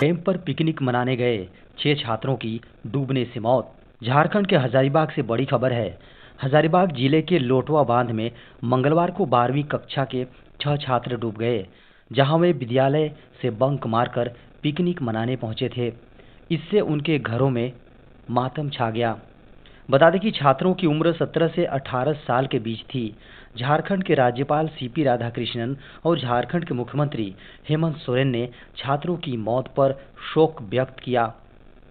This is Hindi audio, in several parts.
डैम पर पिकनिक मनाने गए छह छात्रों की डूबने से मौत झारखंड के हजारीबाग से बड़ी खबर है हजारीबाग जिले के लोटवा बांध में मंगलवार को बारहवीं कक्षा के छह छात्र डूब गए जहां वे विद्यालय से बंक मारकर पिकनिक मनाने पहुंचे थे इससे उनके घरों में मातम छा गया बता दें कि छात्रों की उम्र 17 से 18 साल के बीच थी झारखंड के राज्यपाल सीपी राधाकृष्णन और झारखंड के मुख्यमंत्री हेमंत सोरेन ने छात्रों की मौत पर शोक व्यक्त किया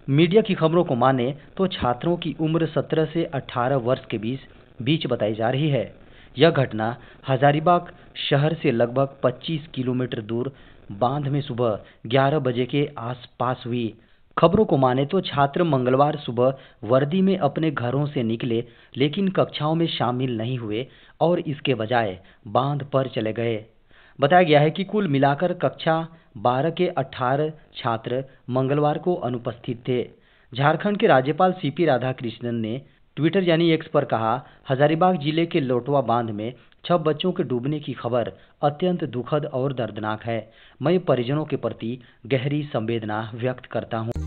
मीडिया की खबरों को माने तो छात्रों की उम्र 17 से 18 वर्ष के बीच बीच बताई जा रही है यह घटना हजारीबाग शहर से लगभग 25 किलोमीटर दूर बांध में सुबह 11 बजे के आसपास हुई खबरों को माने तो छात्र मंगलवार सुबह वर्दी में अपने घरों से निकले लेकिन कक्षाओं में शामिल नहीं हुए और इसके बजाय बांध पर चले गए बताया गया है कि कुल मिलाकर कक्षा 12 के 18 छात्र मंगलवार को अनुपस्थित थे झारखंड के राज्यपाल सीपी राधाकृष्णन ने ट्विटर यानी एक्स पर कहा हजारीबाग जिले के लोटवा बांध में छह बच्चों के डूबने की खबर अत्यंत दुखद और दर्दनाक है मैं परिजनों के प्रति गहरी संवेदना व्यक्त करता हूं।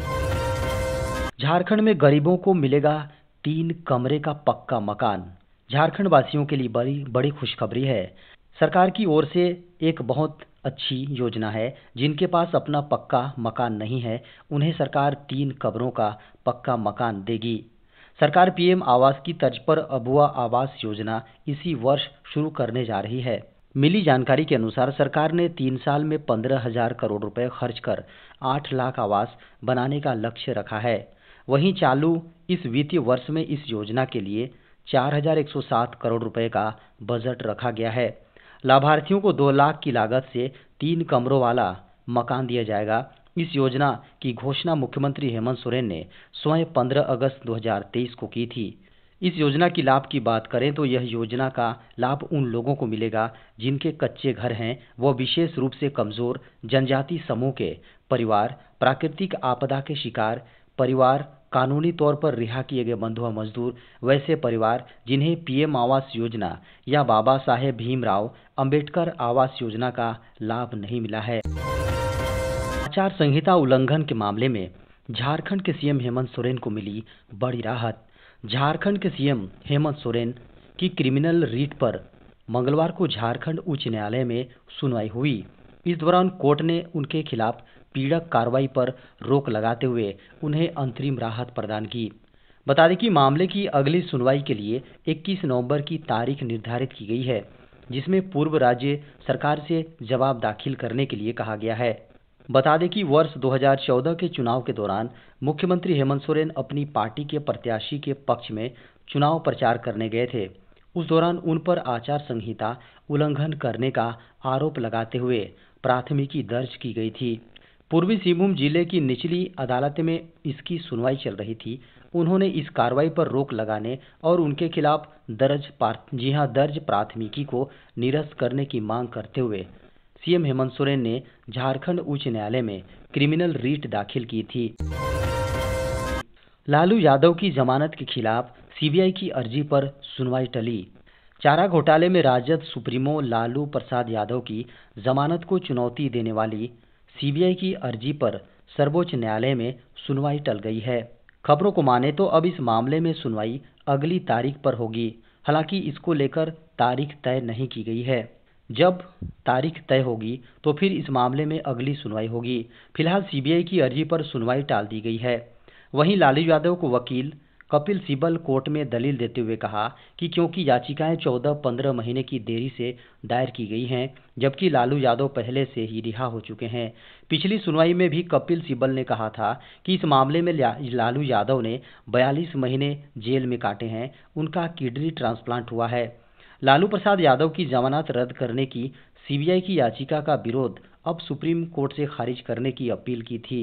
झारखंड में गरीबों को मिलेगा तीन कमरे का पक्का मकान झारखंड वासियों के लिए बड़ी बड़ी खुशखबरी है सरकार की ओर से एक बहुत अच्छी योजना है जिनके पास अपना पक्का मकान नहीं है उन्हें सरकार तीन कमरों का पक्का मकान देगी सरकार पीएम आवास की तर्ज पर अबुआ आवास योजना इसी वर्ष शुरू करने जा रही है मिली जानकारी के अनुसार सरकार ने तीन साल में पंद्रह हजार करोड़ रुपए खर्च कर आठ लाख आवास बनाने का लक्ष्य रखा है वहीं चालू इस वित्तीय वर्ष में इस योजना के लिए चार हजार एक सौ सात करोड़ रुपए का बजट रखा गया है लाभार्थियों को दो लाख की लागत से तीन कमरों वाला मकान दिया जाएगा इस योजना की घोषणा मुख्यमंत्री हेमंत सोरेन ने स्वयं 15 अगस्त 2023 को की थी इस योजना की लाभ की बात करें तो यह योजना का लाभ उन लोगों को मिलेगा जिनके कच्चे घर हैं वो विशेष रूप से कमजोर जनजाति समूह के परिवार प्राकृतिक आपदा के शिकार परिवार कानूनी तौर पर रिहा किए गए बंधुआ मजदूर वैसे परिवार जिन्हें पीएम आवास योजना या बाबा साहेब भीमराव अंबेडकर आवास योजना का लाभ नहीं मिला है आचार संहिता उल्लंघन के मामले में झारखंड के सीएम हेमंत सोरेन को मिली बड़ी राहत झारखंड के सीएम हेमंत सोरेन की क्रिमिनल रीट पर मंगलवार को झारखंड उच्च न्यायालय में सुनवाई हुई इस दौरान कोर्ट ने उनके खिलाफ पीड़क कार्रवाई पर रोक लगाते हुए उन्हें अंतरिम राहत प्रदान की बता दें कि मामले की अगली सुनवाई के लिए 21 नवंबर की तारीख निर्धारित की गई है जिसमें पूर्व राज्य सरकार से जवाब दाखिल करने के लिए कहा गया है बता दें कि वर्ष 2014 के चुनाव के दौरान मुख्यमंत्री हेमंत सोरेन अपनी पार्टी के प्रत्याशी के पक्ष में चुनाव प्रचार करने गए थे उस दौरान उन पर आचार संहिता उल्लंघन करने का आरोप लगाते हुए प्राथमिकी दर्ज की गई थी पूर्वी सिंहभूम जिले की निचली अदालत में इसकी सुनवाई चल रही थी उन्होंने इस कार्रवाई पर रोक लगाने और उनके खिलाफ दर्ज जी हाँ दर्ज प्राथमिकी को निरस्त करने की मांग करते हुए सीएम हेमंत सोरेन ने झारखंड उच्च न्यायालय में क्रिमिनल रीट दाखिल की थी लालू यादव की जमानत के खिलाफ सीबीआई की अर्जी पर सुनवाई टली चारा घोटाले में राजद सुप्रीमो लालू प्रसाद यादव की जमानत को चुनौती देने वाली सीबीआई की अर्जी पर सर्वोच्च न्यायालय में सुनवाई टल गई है खबरों को माने तो अब इस मामले में सुनवाई अगली तारीख पर होगी हालांकि इसको लेकर तारीख तय नहीं की गई है जब तारीख तय होगी तो फिर इस मामले में अगली सुनवाई होगी फिलहाल सीबीआई की अर्जी पर सुनवाई टाल दी गई है वहीं लालू यादव को वकील कपिल सिब्बल कोर्ट में दलील देते हुए कहा कि क्योंकि याचिकाएं चौदह पंद्रह महीने की देरी से दायर की गई हैं जबकि लालू यादव पहले से ही रिहा हो चुके हैं पिछली सुनवाई में भी कपिल सिब्बल ने कहा था कि इस मामले में लालू यादव ने 42 महीने जेल में काटे हैं उनका किडनी ट्रांसप्लांट हुआ है लालू प्रसाद यादव की जमानत रद्द करने की सीबीआई की याचिका का विरोध अब सुप्रीम कोर्ट से खारिज करने की अपील की थी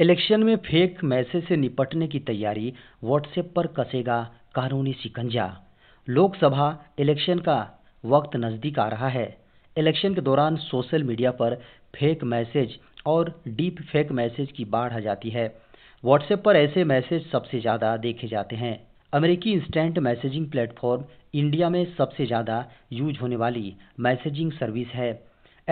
इलेक्शन में फेक मैसेज से निपटने की तैयारी व्हाट्सएप पर कसेगा कानूनी शिकंजा लोकसभा इलेक्शन का वक्त नज़दीक आ रहा है इलेक्शन के दौरान सोशल मीडिया पर फेक मैसेज और डीप फेक मैसेज की बाढ़ आ जाती है व्हाट्सएप पर ऐसे मैसेज सबसे ज़्यादा देखे जाते हैं अमेरिकी इंस्टेंट मैसेजिंग प्लेटफॉर्म इंडिया में सबसे ज़्यादा यूज होने वाली मैसेजिंग सर्विस है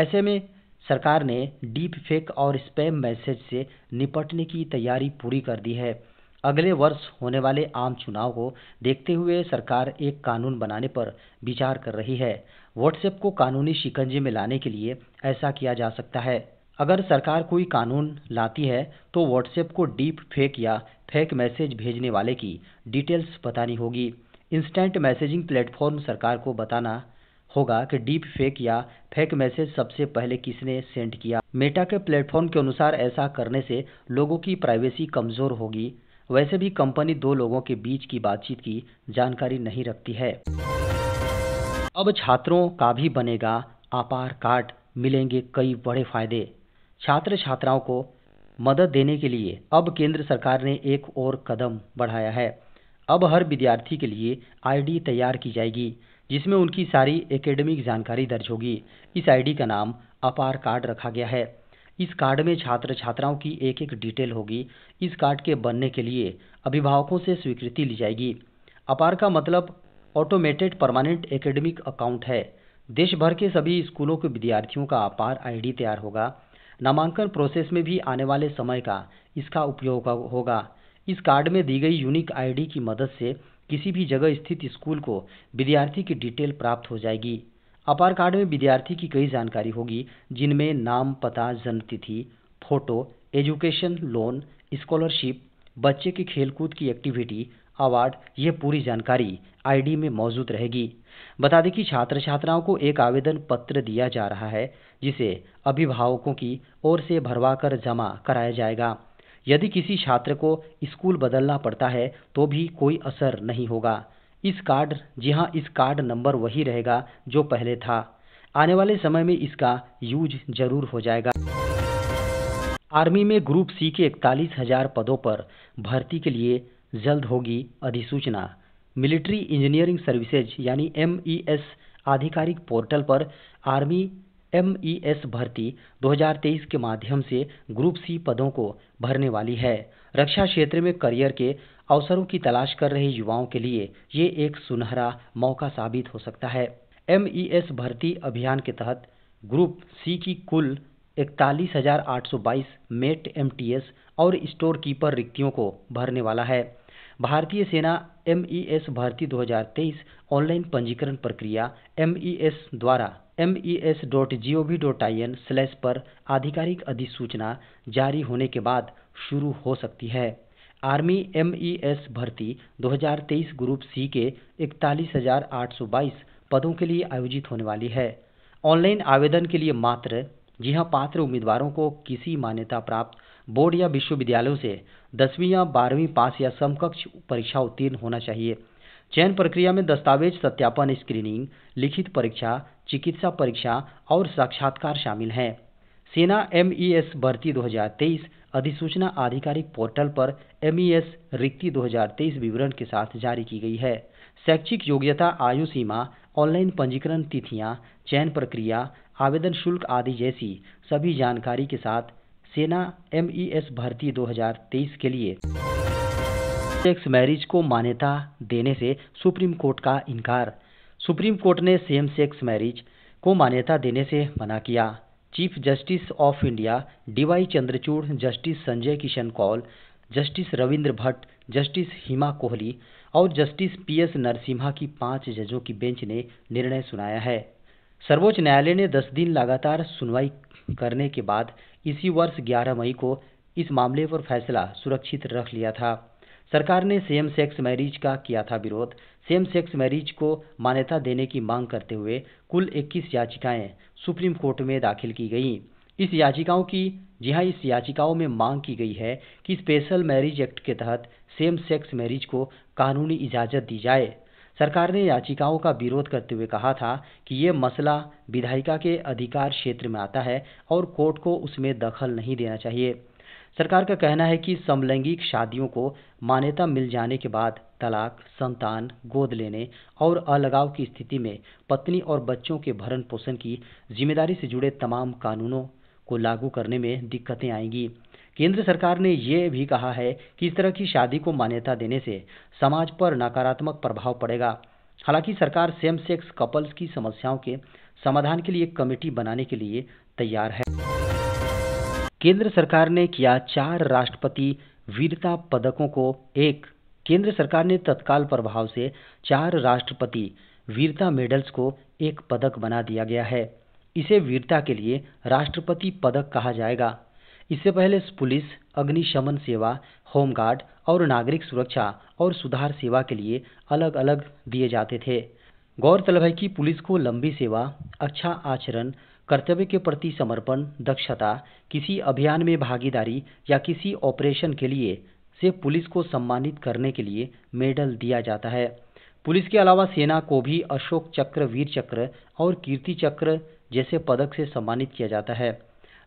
ऐसे में सरकार ने डीप फेक और स्पैम मैसेज से निपटने की तैयारी पूरी कर दी है अगले वर्ष होने वाले आम चुनाव को देखते हुए सरकार एक कानून बनाने पर विचार कर रही है व्हाट्सएप को कानूनी शिकंजे में लाने के लिए ऐसा किया जा सकता है अगर सरकार कोई कानून लाती है तो व्हाट्सएप को डीप फेक या फेक मैसेज भेजने वाले की डिटेल्स बतानी होगी इंस्टेंट मैसेजिंग प्लेटफॉर्म सरकार को बताना होगा कि डीप फेक या फेक मैसेज सबसे पहले किसने सेंड किया मेटा के प्लेटफॉर्म के अनुसार ऐसा करने से लोगों की प्राइवेसी कमज़ोर होगी वैसे भी कंपनी दो लोगों के बीच की बातचीत की जानकारी नहीं रखती है अब छात्रों का भी बनेगा आपार कार्ड मिलेंगे कई बड़े फायदे छात्र छात्राओं को मदद देने के लिए अब केंद्र सरकार ने एक और कदम बढ़ाया है अब हर विद्यार्थी के लिए आईडी तैयार की जाएगी जिसमें उनकी सारी एकेडमिक जानकारी दर्ज होगी इस आईडी का नाम अपार कार्ड रखा गया है इस कार्ड में छात्र छात्राओं की एक एक डिटेल होगी इस कार्ड के बनने के लिए अभिभावकों से स्वीकृति ली जाएगी अपार का मतलब ऑटोमेटेड परमानेंट एकेडमिक अकाउंट है देश भर के सभी स्कूलों के विद्यार्थियों का अपार आईडी तैयार होगा नामांकन प्रोसेस में भी आने वाले समय का इसका उपयोग होगा इस कार्ड में दी गई यूनिक आईडी की मदद से किसी भी जगह स्थित स्कूल को विद्यार्थी की डिटेल प्राप्त हो जाएगी अपार कार्ड में विद्यार्थी की कई जानकारी होगी जिनमें नाम पता जन्मतिथि फोटो एजुकेशन लोन स्कॉलरशिप बच्चे की खेलकूद की एक्टिविटी अवार्ड ये पूरी जानकारी आईडी में मौजूद रहेगी बता दें कि छात्र छात्राओं को एक आवेदन पत्र दिया जा रहा है जिसे अभिभावकों की ओर से भरवा कर जमा कराया जाएगा यदि किसी छात्र को स्कूल बदलना पड़ता है तो भी कोई असर नहीं होगा इस कार्ड जी हाँ इस कार्ड नंबर वही रहेगा जो पहले था आने वाले समय में इसका यूज जरूर हो जाएगा आर्मी में ग्रुप सी के इकतालीस हजार पदों पर भर्ती के लिए जल्द होगी अधिसूचना मिलिट्री इंजीनियरिंग सर्विसेज यानी एम e आधिकारिक पोर्टल पर आर्मी एम e भर्ती 2023 के माध्यम से ग्रुप सी पदों को भरने वाली है रक्षा क्षेत्र में करियर के अवसरों की तलाश कर रहे युवाओं के लिए ये एक सुनहरा मौका साबित हो सकता है एम e भर्ती अभियान के तहत ग्रुप सी की कुल इकतालीस हजार आठ सौ बाईस मेट एमटीएस और स्टोर कीपर रिक्तियों को भरने वाला है भारतीय सेना एम ई एस भर्ती 2023 ऑनलाइन पंजीकरण प्रक्रिया एम ई एस द्वारा M E S dot G O V dot I N slash पर आधिकारिक अधिसूचना जारी होने के बाद शुरू हो सकती है आर्मी एम ई एस भर्ती 2023 ग्रुप सी के इकतालीस हजार आठ सौ बाईस पदों के लिए आयोजित होने वाली है ऑनलाइन आवेदन के लिए मात्र जी हाँ पात्र उम्मीदवारों को किसी मान्यता प्राप्त बोर्ड या विश्वविद्यालयों से दसवीं या बारहवीं पास या समकक्ष परीक्षा उत्तीर्ण होना चाहिए चयन प्रक्रिया में दस्तावेज सत्यापन स्क्रीनिंग लिखित परीक्षा चिकित्सा परीक्षा और साक्षात्कार शामिल हैं सेना एम e भर्ती 2023 अधिसूचना आधिकारिक पोर्टल पर एम ई एस रिक्ति 2023 विवरण के साथ जारी की गई है शैक्षिक योग्यता आयु सीमा ऑनलाइन पंजीकरण तिथियां चयन प्रक्रिया आवेदन शुल्क आदि जैसी सभी जानकारी के साथ सेना एस e भर्ती 2023 के लिए सेक्स मैरिज को मान्यता देने से सुप्रीम कोर्ट का इनकार सुप्रीम कोर्ट ने सेम सेक्स मैरिज को मान्यता देने से मना किया chief justice of India DY Chandrachud justice Sanjay Kishan Kaul justice Ravindra Bhat justice Hima Kohli और जस्टिस पीएस नरसिम्हा की पांच जजों की बेंच ने निर्णय सुनाया है सर्वोच्च न्यायालय ने 10 दिन लगातार सुनवाई करने के बाद इसी वर्ष 11 मई को इस मामले पर फैसला सुरक्षित रख लिया था सरकार ने सेम सेक्स मैरिज का किया था विरोध सेम सेक्स मैरिज को मान्यता देने की मांग करते हुए कुल 21 याचिकाएं सुप्रीम कोर्ट में दाखिल की गईं इस याचिकाओं की जी हाँ इस याचिकाओं में मांग की गई है कि स्पेशल मैरिज एक्ट के तहत सेम सेक्स मैरिज को कानूनी इजाज़त दी जाए सरकार ने याचिकाओं का विरोध करते हुए कहा था कि ये मसला विधायिका के अधिकार क्षेत्र में आता है और कोर्ट को उसमें दखल नहीं देना चाहिए सरकार का कहना है कि समलैंगिक शादियों को मान्यता मिल जाने के बाद तलाक संतान गोद लेने और अलगाव की स्थिति में पत्नी और बच्चों के भरण पोषण की जिम्मेदारी से जुड़े तमाम कानूनों को लागू करने में दिक्कतें आएंगी केंद्र सरकार ने ये भी कहा है कि इस तरह की शादी को मान्यता देने से समाज पर नकारात्मक प्रभाव पड़ेगा हालांकि सरकार सेम सेक्स कपल्स की समस्याओं के समाधान के लिए कमेटी बनाने के लिए तैयार है केंद्र सरकार ने किया चार राष्ट्रपति वीरता पदकों को एक केंद्र सरकार ने तत्काल प्रभाव से चार राष्ट्रपति वीरता मेडल्स को एक पदक बना दिया गया है इसे वीरता के लिए राष्ट्रपति पदक कहा जाएगा इससे पहले पुलिस अग्निशमन सेवा होमगार्ड और नागरिक सुरक्षा और सुधार सेवा के लिए अलग अलग दिए जाते थे गौरतलब है कि पुलिस को लंबी सेवा अच्छा आचरण कर्तव्य के प्रति समर्पण दक्षता किसी अभियान में भागीदारी या किसी ऑपरेशन के लिए से पुलिस को सम्मानित करने के लिए मेडल दिया जाता है पुलिस के अलावा सेना को भी अशोक चक्र वीर चक्र और कीर्ति चक्र जैसे पदक से सम्मानित किया जाता है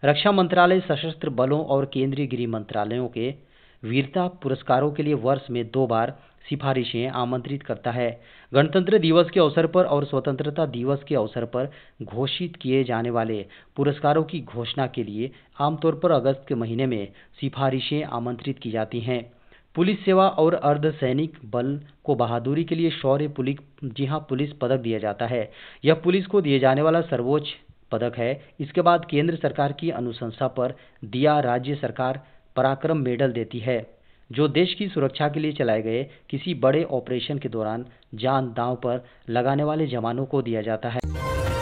रक्षा मंत्रालय सशस्त्र बलों और केंद्रीय गृह मंत्रालयों के वीरता पुरस्कारों के लिए वर्ष में दो बार सिफारिशें आमंत्रित करता है गणतंत्र दिवस के अवसर पर और स्वतंत्रता दिवस के अवसर पर घोषित किए जाने वाले पुरस्कारों की घोषणा के लिए आमतौर पर अगस्त के महीने में सिफारिशें आमंत्रित की जाती हैं पुलिस सेवा और अर्धसैनिक बल को बहादुरी के लिए शौर्य पुलिस जी हाँ पुलिस पदक दिया जाता है यह पुलिस को दिए जाने वाला सर्वोच्च पदक है इसके बाद केंद्र सरकार की अनुशंसा पर दिया राज्य सरकार पराक्रम मेडल देती है जो देश की सुरक्षा के लिए चलाए गए किसी बड़े ऑपरेशन के दौरान जान दांव पर लगाने वाले जवानों को दिया जाता है